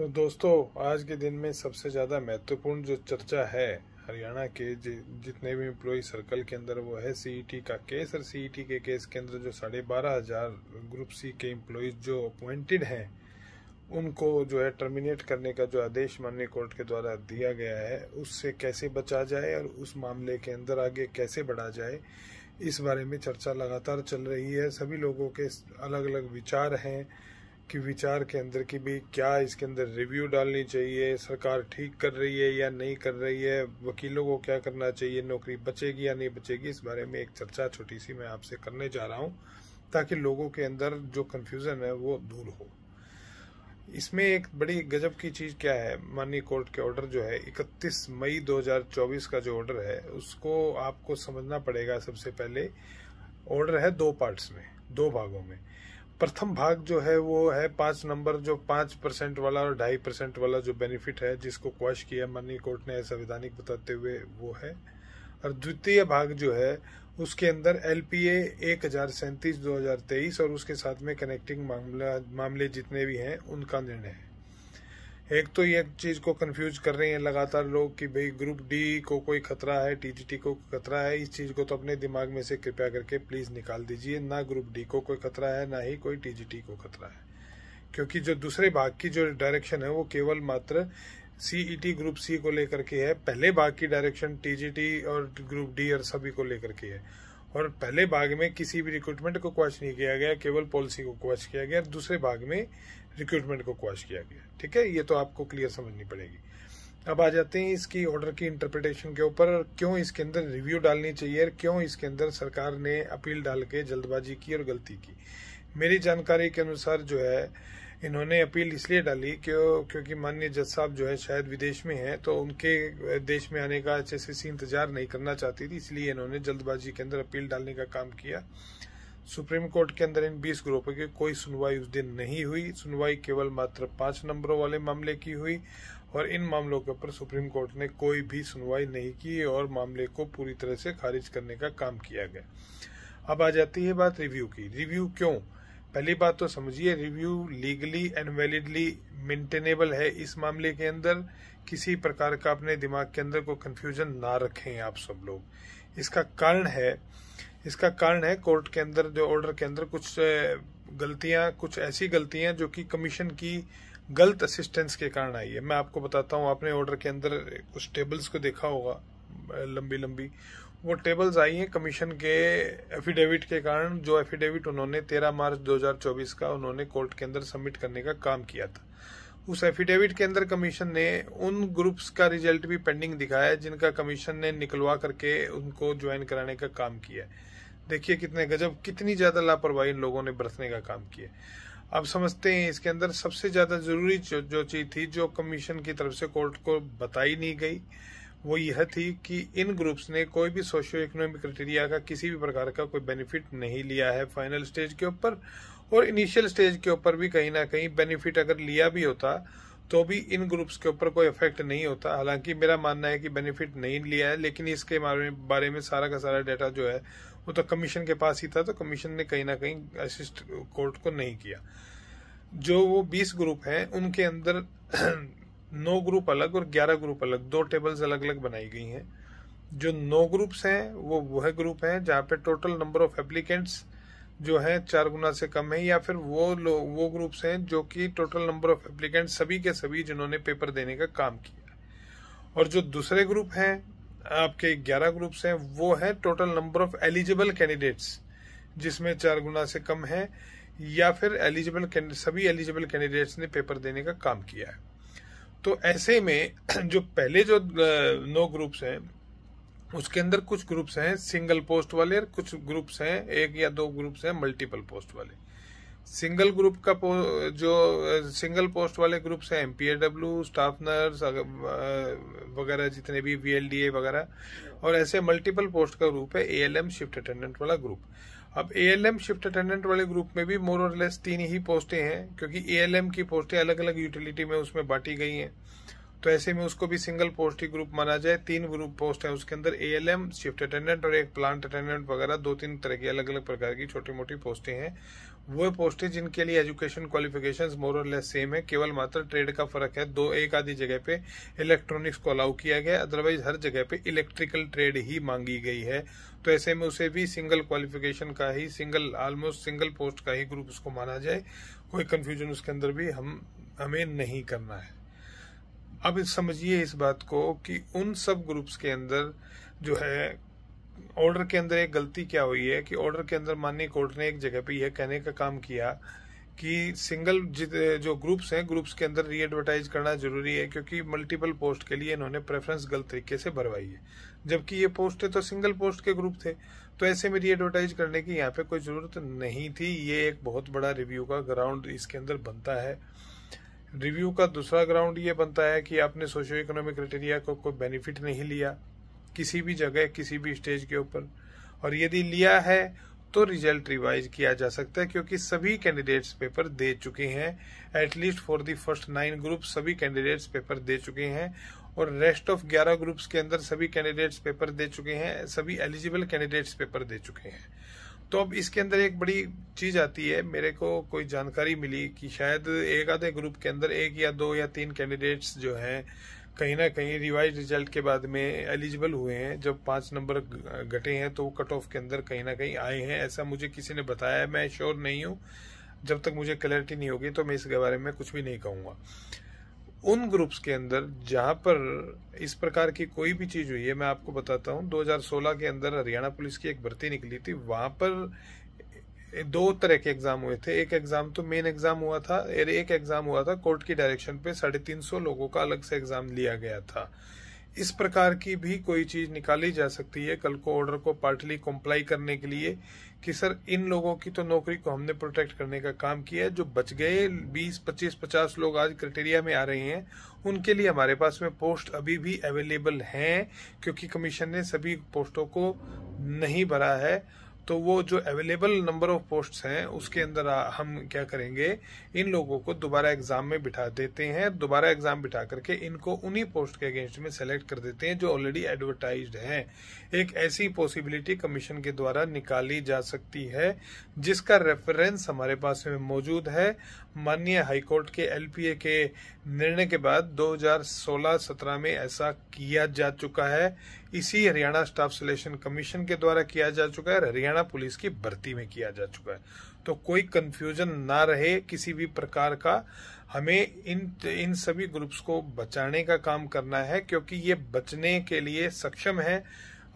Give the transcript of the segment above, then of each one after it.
तो दोस्तों आज के दिन में सबसे ज़्यादा महत्वपूर्ण जो चर्चा है हरियाणा के जितने भी एम्प्लॉय सर्कल के अंदर वो है सीईटी e का केस और सीईटी e के केस के अंदर जो साढ़े बारह हजार ग्रुप सी के एम्प्लॉयज जो अपॉइंटेड हैं उनको जो है टर्मिनेट करने का जो आदेश माननीय कोर्ट के द्वारा दिया गया है उससे कैसे बचा जाए और उस मामले के अंदर आगे कैसे बढ़ा जाए इस बारे में चर्चा लगातार चल रही है सभी लोगों के अलग अलग विचार हैं आपके विचार के अंदर की भी क्या इसके अंदर रिव्यू डालनी चाहिए सरकार ठीक कर रही है या नहीं कर रही है वकीलों को क्या करना चाहिए नौकरी बचेगी या नहीं बचेगी इस बारे में एक चर्चा छोटी सी मैं आपसे करने जा रहा हूँ ताकि लोगों के अंदर जो कन्फ्यूज़न है वो दूर हो इसमें एक बड़ी गजब की चीज़ क्या है माननीय कोर्ट के ऑर्डर जो है 31 मई 2024 का जो ऑर्डर है उसको आपको समझना पड़ेगा सबसे पहले ऑर्डर है दो पार्ट्स में दो भागों में प्रथम भाग जो है वो है पांच नंबर जो पांच परसेंट वाला और ढाई परसेंट वाला जो बेनिफिट है जिसको क्वेश्चन किया माननीय कोर्ट ने संवैधानिक बताते हुए वो है और द्वितीय भाग जो है उसके अंदर एल पी ए एक हजार सैंतीस दो हजार तेईस और उसके साथ में कनेक्टिंग मामला मामले जितने भी हैं उनका निर्णय है एक तो ये चीज को कंफ्यूज कर रहे हैं लगातार लोग कि भाई ग्रुप डी को कोई खतरा है टीजीटी को खतरा है इस चीज को तो अपने दिमाग में से कृपया करके प्लीज निकाल दीजिए ना ग्रुप डी को कोई खतरा है ना ही कोई टीजीटी को खतरा है क्योंकि जो दूसरे भाग की जो डायरेक्शन है वो केवल मात्र सीईटी ग्रुप सी को लेकर के है पहले भाग की डायरेक्शन टीजीटी और ग्रुप डी और सभी को लेकर के है और पहले भाग में किसी भी रिक्रूटमेंट को क्वेश्चन नहीं किया गया केवल पॉलिसी को क्वेश्चन किया गया दूसरे भाग में रिक्रूटमेंट को क्वाश किया गया ठीक है ये तो आपको क्लियर समझनी पड़ेगी अब आ जाते हैं इसकी ऑर्डर की इंटरप्रिटेशन के ऊपर क्यों इसके अंदर रिव्यू डालनी चाहिए क्यों इसके अंदर सरकार ने अपील डाल के जल्दबाजी की और गलती की मेरी जानकारी के अनुसार जो है इन्होंने अपील इसलिए डाली क्यों क्योंकि माननीय जज साहब जो है शायद विदेश में हैं तो उनके देश में आने का अच्छे से इंतजार नहीं करना चाहती थी इसलिए इन्होंने जल्दबाजी के अंदर अपील डालने का काम किया सुप्रीम कोर्ट के अंदर इन 20 ग्रुपों की कोई सुनवाई उस दिन नहीं हुई सुनवाई केवल मात्र पांच नंबरों वाले मामले की हुई और इन मामलों के ऊपर सुप्रीम कोर्ट ने कोई भी सुनवाई नहीं की और मामले को पूरी तरह से खारिज करने का काम किया गया अब आ जाती है बात रिव्यू की रिव्यू क्यों पहली बात तो समझिए review legally and validly maintainable है इस मामले के अंदर किसी प्रकार का अपने दिमाग के अंदर कोई कंफ्यूजन ना रखें आप सब लोग इसका कारण है इसका कारण है कोर्ट के अंदर जो ऑर्डर के अंदर कुछ गलतियां कुछ ऐसी गलतियां जो कि कमीशन की गलत असिस्टेंस के कारण आई है मैं आपको बताता हूं आपने ऑर्डर के अंदर कुछ टेबल्स को देखा होगा लंबी लंबी वो टेबल्स आई हैं कमीशन के एफिडेविट के कारण जो एफिडेविट उन्होंने 13 मार्च 2024 का उन्होंने कोर्ट के अंदर सबमिट करने का काम किया था उस एफिडेविट के अंदर कमीशन ने उन ग्रुप्स का रिजल्ट भी पेंडिंग दिखाया जिनका कमीशन ने निकलवा करके उनको ज्वाइन कराने का काम किया देखिए कितने गजब कितनी ज़्यादा लापरवाही इन लोगों ने बरतने का काम किया अब समझते हैं इसके अंदर सबसे ज़्यादा ज़रूरी जो, जो चीज़ थी जो कमीशन की तरफ से कोर्ट को बताई नहीं गई वो यह थी कि इन ग्रुप्स ने कोई भी सोशियो इकोनॉमिक क्राइटेरिया का किसी भी प्रकार का कोई बेनिफिट नहीं लिया है फाइनल स्टेज के ऊपर और इनिशियल स्टेज के ऊपर भी कहीं ना कहीं बेनिफिट अगर लिया भी होता तो भी इन ग्रुप्स के ऊपर कोई इफेक्ट नहीं होता हालांकि मेरा मानना है कि बेनिफिट नहीं लिया है लेकिन इसके बारे में सारा का सारा डाटा जो है वो तो कमीशन के पास ही था तो कमीशन ने कहीं ना कहीं असिस्ट कोर्ट को नहीं किया जो वो 20 ग्रुप हैं उनके अंदर नौ ग्रुप अलग और 11 ग्रुप अलग दो टेबल्स अलग अलग बनाई गई हैं जो नौ ग्रुप्स हैं वो वह ग्रुप हैं जहाँ पे टोटल नंबर ऑफ एप्लीकेंट्स जो है चार गुना से कम है या फिर वो लोग वो ग्रुप्स हैं जो कि टोटल नंबर ऑफ एप्लीकेंट सभी के सभी जिन्होंने पेपर देने का काम किया और जो दूसरे ग्रुप हैं आपके ग्यारह ग्रुप्स हैं वो है total number of eligible candidates जिसमें चार गुना से कम है या फिर एलिजिबल सभी एलिजिबल कैंडिडेट्स ने पेपर देने का काम किया है तो ऐसे में जो पहले जो नौ ग्रुप्स हैं उसके अंदर कुछ ग्रुप्स हैं सिंगल पोस्ट वाले और कुछ ग्रुप्स हैं एक या दो ग्रुप्स हैं मल्टीपल पोस्ट वाले सिंगल ग्रुप का जो सिंगल पोस्ट वाले ग्रुप्स हैं M P W staff nurse वगैरह जितने भी वी वगैरह और ऐसे मल्टीपल पोस्ट का ग्रुप है एएलएम शिफ्ट अटेंडेंट वाला ग्रुप अब एएलएम शिफ्ट अटेंडेंट वाले ग्रुप में भी मोर और लेस तीन ही पोस्टें हैं क्योंकि एएलएम की पोस्टें अलग अलग यूटिलिटी में उसमें बांटी गई हैं तो ऐसे में उसको भी सिंगल पोस्ट ही ग्रुप माना जाए तीन ग्रुप पोस्ट है उसके अंदर एएलएम शिफ्ट अटेंडेंट और एक प्लांट अटेंडेंट वगैरह दो तीन तरह की अलग अलग प्रकार की छोटी मोटी पोस्टें हैं वो पोस्टें जिनके लिए एजुकेशन क्वालिफिकेशन मोर और लेस सेम है केवल मात्र ट्रेड का फर्क है दो एक आधी जगह पे इलेक्ट्रॉनिक्स को अलाउ किया गया अदरवाइज हर जगह पे इलेक्ट्रिकल ट्रेड ही मांगी गई है तो ऐसे में उसे भी सिंगल क्वालिफिकेशन का ही सिंगल ऑलमोस्ट सिंगल पोस्ट का ही ग्रुप उसको माना जाए कोई कन्फ्यूजन उसके अंदर भी हम हमें नहीं करना है अब समझिए इस बात को कि उन सब ग्रुप्स के अंदर जो है ऑर्डर के अंदर एक गलती क्या हुई है कि ऑर्डर के अंदर माननीय कोर्ट ने एक जगह पे यह कहने का काम किया कि सिंगल जो ग्रुप्स हैं ग्रुप्स के अंदर रीएडवर्टाइज करना जरूरी है क्योंकि मल्टीपल पोस्ट के लिए इन्होंने प्रेफरेंस गलत तरीके से भरवाई है जबकि ये पोस्ट तो सिंगल पोस्ट के ग्रुप थे तो ऐसे में रीएडवर्टाइज करने की यहाँ पे कोई जरूरत नहीं थी ये एक बहुत बड़ा रिव्यू का ग्राउंड इसके अंदर बनता है रिव्यू का दूसरा ग्राउंड ये बनता है कि आपने सोशो इकोनॉमिक क्राइटेरिया को कोई बेनिफिट नहीं लिया किसी भी जगह किसी भी स्टेज के ऊपर और यदि लिया है तो रिजल्ट रिवाइज किया जा सकता है क्योंकि सभी कैंडिडेट्स पेपर दे चुके हैं at least for the first nine group सभी कैंडिडेट्स पेपर दे चुके हैं और रेस्ट ऑफ ग्यारह ग्रुप्स के अंदर सभी कैंडिडेट्स पेपर दे चुके हैं सभी एलिजिबल कैंडिडेट्स पेपर दे चुके हैं तो अब इसके अंदर एक बड़ी चीज आती है मेरे को कोई जानकारी मिली कि शायद एक आधे ग्रुप के अंदर एक या दो या तीन कैंडिडेट्स जो हैं कहीं ना कहीं रिवाइज रिजल्ट के बाद में एलिजिबल हुए हैं जब पांच नंबर घटे हैं तो वो कट ऑफ के अंदर कहीं ना कहीं आए हैं ऐसा मुझे किसी ने बताया मैं श्योर नहीं हूं जब तक मुझे क्लैरिटी नहीं होगी तो मैं इसके बारे में कुछ भी नहीं कहूंगा उन ग्रुप्स के अंदर जहां पर इस प्रकार की कोई भी चीज हुई है मैं आपको बताता हूं 2016 के अंदर हरियाणा पुलिस की एक भर्ती निकली थी वहां पर दो तरह के एग्जाम हुए थे एक एग्जाम तो मेन एग्जाम हुआ था एक एग्जाम हुआ था कोर्ट की डायरेक्शन पे साढ़े तीन सौ लोगों का अलग से एग्जाम लिया गया था इस प्रकार की भी कोई चीज निकाली जा सकती है कल को ऑर्डर को पार्टली कॉम्प्लाई करने के लिए कि सर इन लोगों की तो नौकरी को हमने प्रोटेक्ट करने का काम किया है जो बच गए 20, 25, 50 लोग आज क्राइटेरिया में आ रहे हैं उनके लिए हमारे पास में पोस्ट अभी भी अवेलेबल हैं क्योंकि कमीशन ने सभी पोस्टों को नहीं भरा है तो वो जो अवेलेबल नंबर ऑफ पोस्ट हैं उसके अंदर हम क्या करेंगे इन लोगों को दोबारा एग्जाम में बिठा देते हैं दोबारा एग्जाम बिठा करके इनको उन्हीं पोस्ट के अगेंस्ट में सेलेक्ट कर देते हैं जो ऑलरेडी एडवर्टाइज हैं एक ऐसी पॉसिबिलिटी कमीशन के द्वारा निकाली जा सकती है जिसका रेफरेंस हमारे पास में मौजूद है माननीय हाईकोर्ट के एलपीए के निर्णय के बाद 2016-17 में ऐसा किया जा चुका है इसी हरियाणा स्टाफ सिलेक्शन कमीशन के द्वारा किया जा चुका है हरियाणा पुलिस की भर्ती में किया जा चुका है तो कोई कंफ्यूजन ना रहे किसी भी प्रकार का हमें इन इन सभी ग्रुप्स को बचाने का काम करना है क्योंकि ये बचने के लिए सक्षम है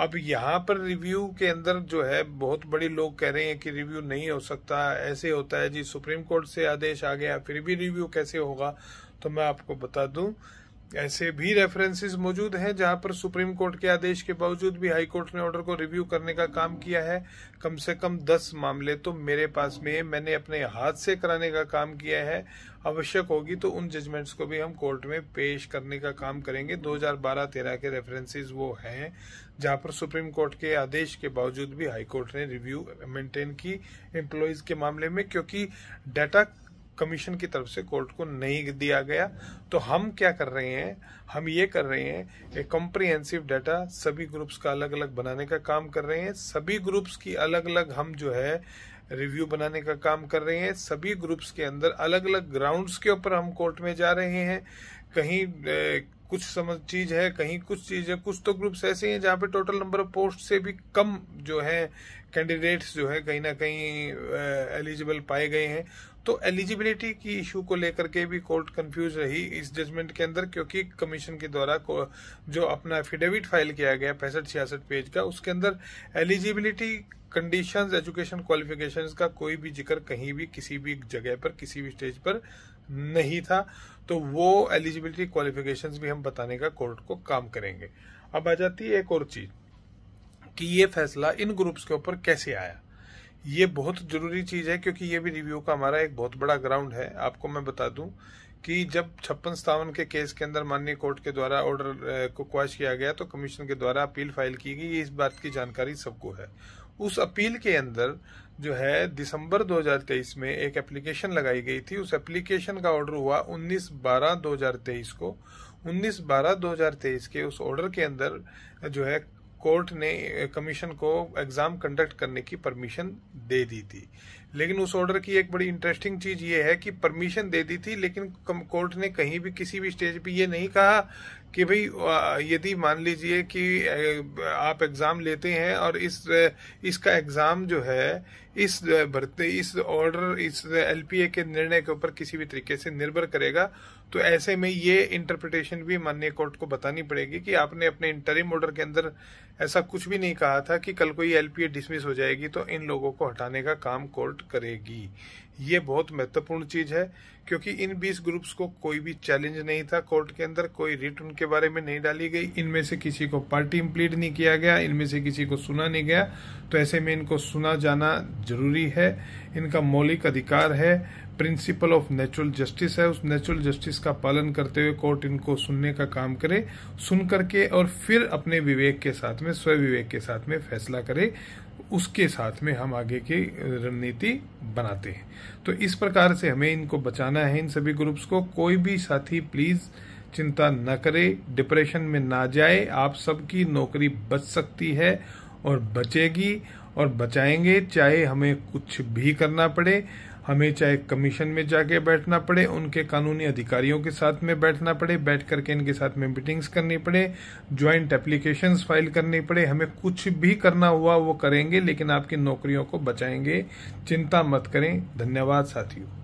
अब यहाँ पर रिव्यू के अंदर जो है बहुत बड़े लोग कह रहे हैं कि रिव्यू नहीं हो सकता ऐसे होता है जी सुप्रीम कोर्ट से आदेश आ गया फिर भी रिव्यू कैसे होगा तो मैं आपको बता दूं ऐसे भी रेफरेंसेस मौजूद हैं जहां पर सुप्रीम कोर्ट के आदेश के बावजूद भी हाई कोर्ट ने ऑर्डर को रिव्यू करने का काम किया है कम से कम दस मामले तो मेरे पास में मैंने अपने हाथ से कराने का काम किया है आवश्यक होगी तो उन जजमेंट्स को भी हम कोर्ट में पेश करने का काम करेंगे 2012-13 के रेफरेंसेस वो हैं जहां पर सुप्रीम कोर्ट के आदेश के बावजूद भी हाई कोर्ट ने रिव्यू मेंटेन की एम्प्लॉयज के मामले में क्योंकि डाटा कमीशन की तरफ से कोर्ट को नहीं दिया गया तो हम क्या कर रहे हैं हम ये कर रहे हैं एक कॉम्प्रिहेंसिव डाटा सभी ग्रुप्स का अलग अलग बनाने का काम कर रहे हैं सभी ग्रुप्स की अलग अलग हम जो है रिव्यू बनाने का काम कर रहे हैं सभी ग्रुप्स के अंदर अलग अलग ग्राउंड्स के ऊपर हम कोर्ट में जा रहे हैं कहीं कुछ समझ चीज है कहीं कुछ चीज है कुछ तो ग्रुप्स ऐसे हैं जहाँ पे टोटल नंबर ऑफ पोस्ट से भी कम जो है कैंडिडेट्स जो है कहीं ना कहीं एलिजिबल पाए गए हैं तो एलिजिबिलिटी की इशू को लेकर के भी कोर्ट कंफ्यूज रही इस जजमेंट के अंदर क्योंकि कमीशन के द्वारा जो अपना एफिडेविट फाइल किया गया पैंसठ छियासठ पेज का उसके अंदर एलिजिबिलिटी कंडीशंस एजुकेशन क्वालिफिकेशंस का कोई भी जिक्र कहीं भी किसी भी जगह पर किसी भी स्टेज पर नहीं था तो वो एलिजिबिलिटी क्वालिफिकेशंस भी हम बताने का कोर्ट को काम करेंगे अब आ जाती है एक और चीज कि ये फैसला इन ग्रुप्स के ऊपर कैसे आया ये बहुत जरूरी चीज है क्योंकि ये भी रिव्यू का हमारा एक बहुत बड़ा ग्राउंड है आपको मैं बता दूं कि जब छप्पन सतावन के केस के अंदर माननीय कोर्ट के द्वारा ऑर्डर eh, को क्वाश किया गया तो कमीशन के द्वारा अपील फाइल की गई इस बात की जानकारी सबको है उस अपील के अंदर जो है दिसंबर 2023 में एक एप्लीकेशन लगाई गई थी उस एप्लीकेशन का ऑर्डर हुआ 19 बारह 2023 को 19 बारह 2023 के उस ऑर्डर के अंदर जो है कोर्ट ने कमीशन को एग्जाम कंडक्ट करने की परमिशन दे दी थी लेकिन उस ऑर्डर की एक बड़ी इंटरेस्टिंग चीज ये है कि परमिशन दे दी थी लेकिन कोर्ट ने कहीं भी किसी भी स्टेज पे ये नहीं कहा कि भाई यदि मान लीजिए कि आप एग्जाम लेते हैं और इस इसका एग्जाम जो है इस भर्ती इस ऑर्डर इस एलपीए के निर्णय के ऊपर किसी भी तरीके से निर्भर करेगा तो ऐसे में ये इंटरप्रिटेशन भी माननीय कोर्ट को बतानी पड़ेगी कि आपने अपने इंटरिम ऑर्डर के अंदर ऐसा कुछ भी नहीं कहा था कि कल कोई एलपीए डिसमिस हो जाएगी तो इन लोगों को हटाने का काम कोर्ट सपोर्ट करेगी ये बहुत महत्वपूर्ण चीज है क्योंकि इन 20 ग्रुप्स को कोई भी चैलेंज नहीं था कोर्ट के अंदर कोई रिट उनके बारे में नहीं डाली गई इनमें से किसी को पार्टी इम्प्लीट नहीं किया गया इनमें से किसी को सुना नहीं गया तो ऐसे में इनको सुना जाना जरूरी है इनका मौलिक अधिकार है प्रिंसिपल ऑफ नेचुरल जस्टिस है उस नेचुरल जस्टिस का पालन करते हुए कोर्ट इनको सुनने का काम करे सुन करके और फिर अपने विवेक के साथ में स्वविवेक के साथ में फैसला करे उसके साथ में हम आगे की रणनीति बनाते हैं तो इस प्रकार से हमें इनको बचाना है इन सभी ग्रुप्स को कोई भी साथी प्लीज़ चिंता न करे डिप्रेशन में ना जाए आप सबकी नौकरी बच सकती है और बचेगी और बचाएंगे चाहे हमें कुछ भी करना पड़े हमें चाहे कमीशन में जाके बैठना पड़े उनके कानूनी अधिकारियों के साथ में बैठना पड़े बैठ करके इनके साथ में मीटिंग्स करनी पड़े ज्वाइंट एप्लीकेशन फाइल करनी पड़े हमें कुछ भी करना हुआ वो करेंगे लेकिन आपकी नौकरियों को बचाएंगे चिंता मत करें धन्यवाद साथियों